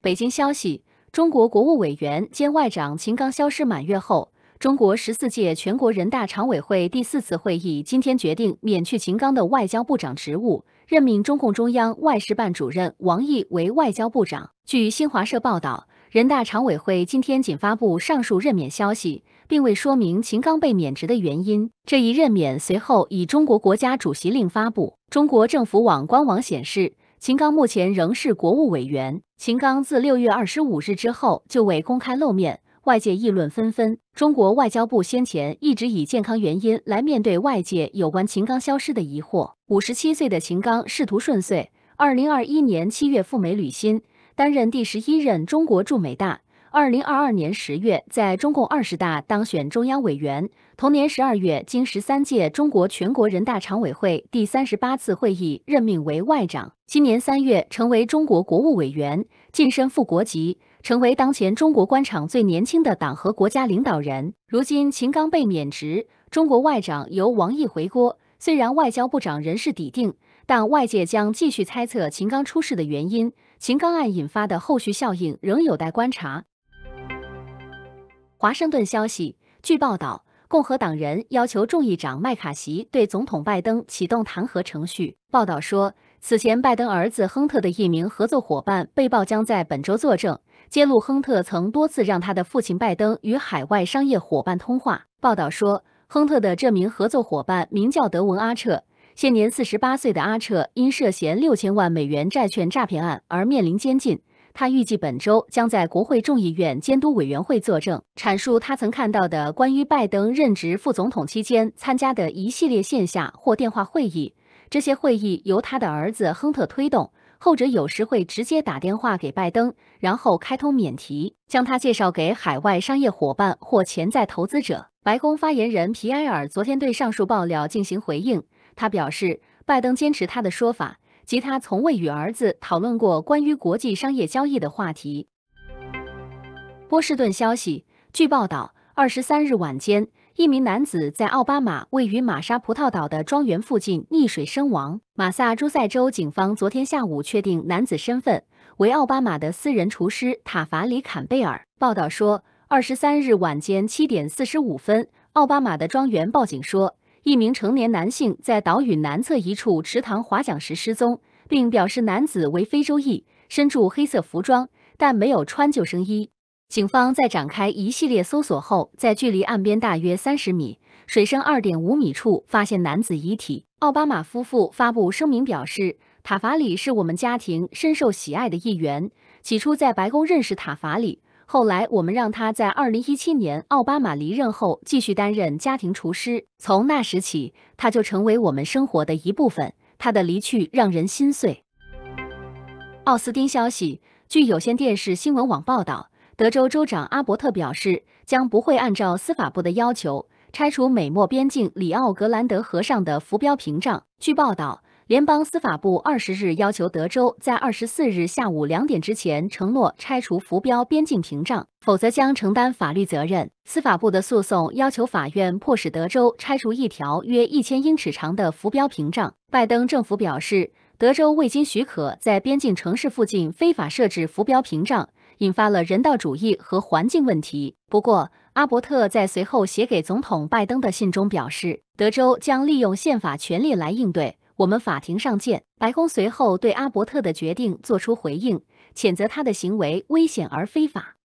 北京消息：中国国务委员兼外长秦刚消失满月后，中国十四届全国人大常委会第四次会议今天决定免去秦刚的外交部长职务，任命中共中央外事办主任王毅为外交部长。据新华社报道，人大常委会今天仅发布上述任免消息，并未说明秦刚被免职的原因。这一任免随后以中国国家主席令发布。中国政府网官网显示。秦刚目前仍是国务委员。秦刚自六月二十五日之后就未公开露面，外界议论纷纷。中国外交部先前一直以健康原因来面对外界有关秦刚消失的疑惑。五十七岁的秦刚仕途顺遂，二零二一年七月赴美履新，担任第十一任中国驻美大使。二零二二年十月，在中共二十大当选中央委员。同年十二月，经十三届中国全国人大常委会第三十八次会议任命为外长。今年三月，成为中国国务委员，晋升副国级，成为当前中国官场最年轻的党和国家领导人。如今，秦刚被免职，中国外长由王毅回国。虽然外交部长人事抵定，但外界将继续猜测秦刚出事的原因。秦刚案引发的后续效应仍有待观察。华盛顿消息：据报道，共和党人要求众议长麦卡锡对总统拜登启动弹劾程序。报道说，此前拜登儿子亨特的一名合作伙伴被曝将在本周作证，揭露亨特曾多次让他的父亲拜登与海外商业伙伴通话。报道说，亨特的这名合作伙伴名叫德文·阿彻，现年四十八岁的阿彻因涉嫌六千万美元债券诈骗案而面临监禁。他预计本周将在国会众议院监督委员会作证，阐述他曾看到的关于拜登任职副总统期间参加的一系列线下或电话会议。这些会议由他的儿子亨特推动，后者有时会直接打电话给拜登，然后开通免提，将他介绍给海外商业伙伴或潜在投资者。白宫发言人皮埃尔昨天对上述爆料进行回应，他表示，拜登坚持他的说法。及他从未与儿子讨论过关于国际商业交易的话题。波士顿消息：据报道，二十三日晚间，一名男子在奥巴马位于马沙葡萄岛的庄园附近溺水身亡。马萨诸塞州警方昨天下午确定男子身份为奥巴马的私人厨师塔法里坎贝尔。报道说，二十三日晚间七点四十五分，奥巴马的庄园报警说。一名成年男性在岛屿南侧一处池塘划桨时失踪，并表示男子为非洲裔，身着黑色服装，但没有穿救生衣。警方在展开一系列搜索后，在距离岸边大约三十米、水深二点五米处发现男子遗体。奥巴马夫妇发布声明表示，塔法里是我们家庭深受喜爱的一员。起初在白宫认识塔法里。后来，我们让他在二零一七年奥巴马离任后继续担任家庭厨师。从那时起，他就成为我们生活的一部分。他的离去让人心碎。奥斯汀消息：据有线电视新闻网报道，德州州长阿伯特表示，将不会按照司法部的要求拆除美墨边境里奥格兰德河上的浮标屏障。据报道。联邦司法部二十日要求德州在二十四日下午两点之前承诺拆除浮标边境屏障，否则将承担法律责任。司法部的诉讼要求法院迫使德州拆除一条约一千英尺长的浮标屏障。拜登政府表示，德州未经许可在边境城市附近非法设置浮标屏障，引发了人道主义和环境问题。不过，阿伯特在随后写给总统拜登的信中表示，德州将利用宪法权力来应对。我们法庭上见。白宫随后对阿伯特的决定作出回应，谴责他的行为危险而非法。